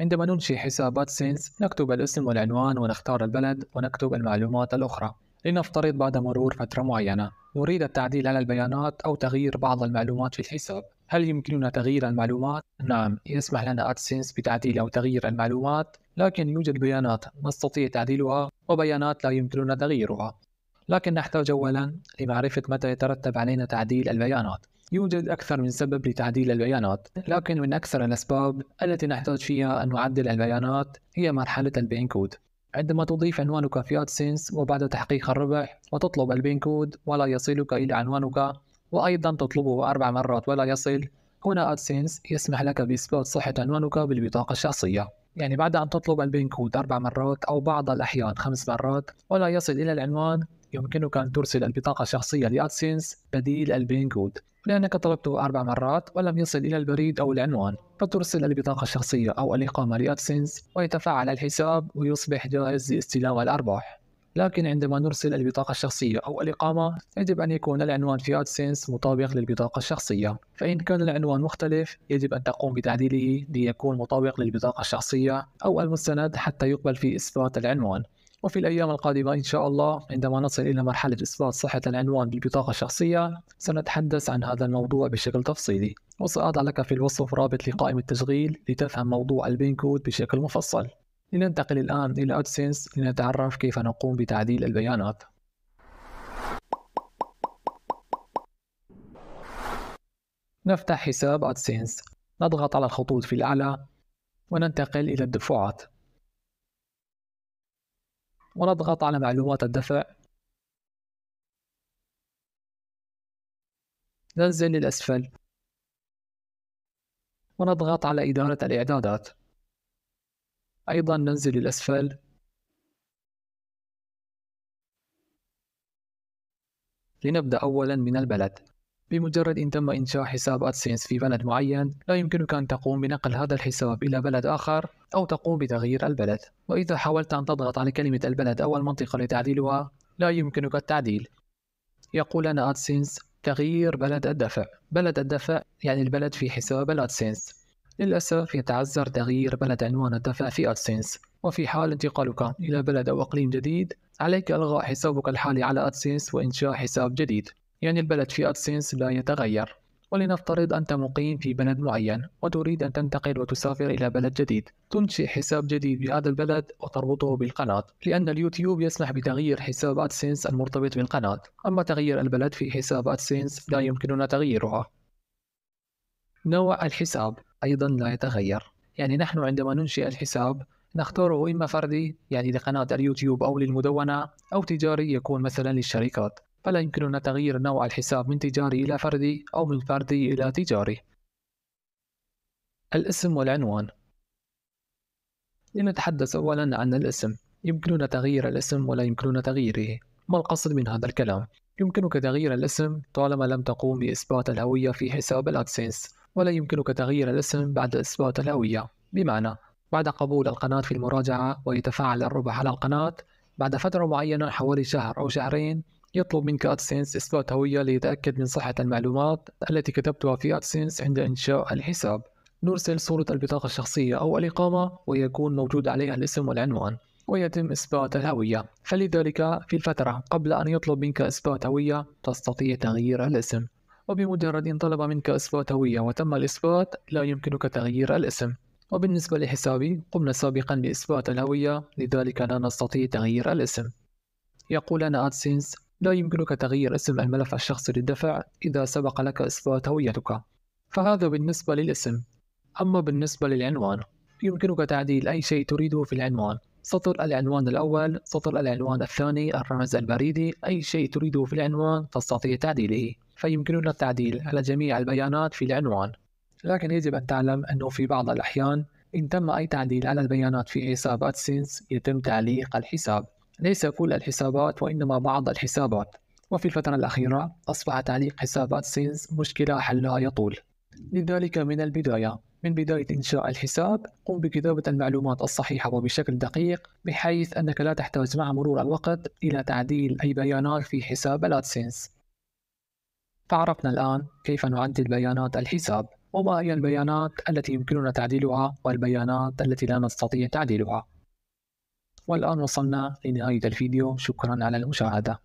عندما ننشئ حسابات سينس نكتب الاسم والعنوان ونختار البلد ونكتب المعلومات الأخرى لنفترض بعد مرور فترة معينة نريد التعديل على البيانات أو تغيير بعض المعلومات في الحساب هل يمكننا تغيير المعلومات؟ نعم يسمح لنا ادسنس بتعديل أو تغيير المعلومات لكن يوجد بيانات نستطيع تعديلها وبيانات لا يمكننا تغييرها لكن نحتاج أولا لمعرفة متى يترتب علينا تعديل البيانات يوجد أكثر من سبب لتعديل البيانات، لكن من أكثر الأسباب التي نحتاج فيها أن نعدل البيانات هي مرحلة البين كود. عندما تضيف عنوانك في AdSense وبعد تحقيق الربح وتطلب البين كود ولا يصلك إلى عنوانك وأيضا تطلبه أربع مرات ولا يصل هنا AdSense يسمح لك بإثبات صحة عنوانك بالبطاقة الشخصية يعني بعد أن تطلب البين كود أربع مرات أو بعض الأحيان خمس مرات ولا يصل إلى العنوان يمكنك أن ترسل البطاقة الشخصية لأدسنس بديل البين كود لأنك طلبته أربع مرات ولم يصل إلى البريد أو العنوان فترسل البطاقة الشخصية أو الإقامة لأدسنس ويتفاعل الحساب ويصبح جاهز لاستلام الأرباح لكن عندما نرسل البطاقة الشخصية أو الإقامة يجب أن يكون العنوان في أدسنس مطابق للبطاقة الشخصية فإن كان العنوان مختلف يجب أن تقوم بتعديله ليكون مطابق للبطاقة الشخصية أو المستند حتى يقبل في إثبات العنوان وفي الأيام القادمة إن شاء الله عندما نصل إلى مرحلة إثبات صحة العنوان بالبطاقة الشخصية سنتحدث عن هذا الموضوع بشكل تفصيلي وسأضع لك في الوصف رابط لقائمة التشغيل لتفهم موضوع البين كود بشكل مفصل لننتقل الآن إلى أدسنس لنتعرف كيف نقوم بتعديل البيانات نفتح حساب أدسنس نضغط على الخطوط في الأعلى وننتقل إلى الدفعات ونضغط على معلومات الدفع ننزل للأسفل ونضغط على إدارة الإعدادات أيضا ننزل للأسفل لنبدأ أولا من البلد بمجرد إن تم إنشاء حساب أدسنس في بلد معين لا يمكنك أن تقوم بنقل هذا الحساب إلى بلد آخر أو تقوم بتغيير البلد وإذا حاولت أن تضغط على كلمة البلد أو المنطقة لتعديلها لا يمكنك التعديل يقول لنا أدسنس تغيير بلد الدفع بلد الدفع يعني البلد في حساب الأدسنس للأسف يتعذر تغيير بلد عنوان الدفع في أدسنس وفي حال انتقالك إلى بلد أو أقليم جديد عليك إلغاء حسابك الحالي على أدسنس وإنشاء حساب جديد يعني البلد في أدسنس لا يتغير ولنفترض أنت مقيم في بلد معين وتريد أن تنتقل وتسافر إلى بلد جديد تنشئ حساب جديد بهذا البلد وتربطه بالقناة لأن اليوتيوب يسمح بتغيير حساب أدسنس المرتبط بالقناة أما تغيير البلد في حساب أدسنس لا يمكننا تغييرها نوع الحساب أيضا لا يتغير يعني نحن عندما ننشئ الحساب نختاره إما فردي يعني لقناة اليوتيوب أو للمدونة أو تجاري يكون مثلا للشركات فلا يمكننا تغيير نوع الحساب من تجاري إلى فردي أو من فردي إلى تجاري الاسم والعنوان لنتحدث أولا عن الاسم يمكننا تغيير الاسم ولا يمكننا تغييره ما القصد من هذا الكلام؟ يمكنك تغيير الاسم طالما لم تقوم بإثبات الهوية في حساب الأدسنس ولا يمكنك تغيير الاسم بعد إثبات الهوية بمعنى بعد قبول القناة في المراجعة ويتفاعل الربح على القناة بعد فترة معينة حوالي شهر أو شهرين يطلب منك ادسنس اثبات هوية ليتأكد من صحة المعلومات التي كتبتها في ادسنس عند انشاء الحساب. نرسل صورة البطاقة الشخصية او الاقامة ويكون موجود عليها الاسم والعنوان. ويتم إثبات الهوية فلذلك في الفترة قبل أن يطلب منك إثبات هوية تستطيع تغيير الاسم وبمجرد أن طلب منك إثبات هوية وتم الإثبات لا يمكنك تغيير الاسم وبالنسبة لحسابي قمنا سابقا بإثبات الهوية لذلك لا نستطيع تغيير الاسم يقول لنا أدسينس لا يمكنك تغيير اسم الملف الشخصي للدفع إذا سبق لك إثبات هويتك فهذا بالنسبة للاسم أما بالنسبة للعنوان يمكنك تعديل أي شيء تريده في العنوان سطر العنوان الأول سطر العنوان الثاني الرمز البريدي أي شيء تريده في العنوان تستطيع تعديله فيمكننا التعديل على جميع البيانات في العنوان لكن يجب أن تعلم أنه في بعض الأحيان إن تم أي تعديل على البيانات في حساب أدسنس يتم تعليق الحساب ليس كل الحسابات وإنما بعض الحسابات وفي الفترة الأخيرة أصبح تعليق حسابات سيلز مشكلة حلها يطول لذلك من البداية من بداية إنشاء الحساب قم بكتابة المعلومات الصحيحة وبشكل دقيق بحيث أنك لا تحتاج مع مرور الوقت إلى تعديل أي بيانات في حساب الأدسنس فعرفنا الآن كيف نعدل بيانات الحساب وما هي البيانات التي يمكننا تعديلها والبيانات التي لا نستطيع تعديلها والآن وصلنا لنهاية الفيديو شكرا على المشاهدة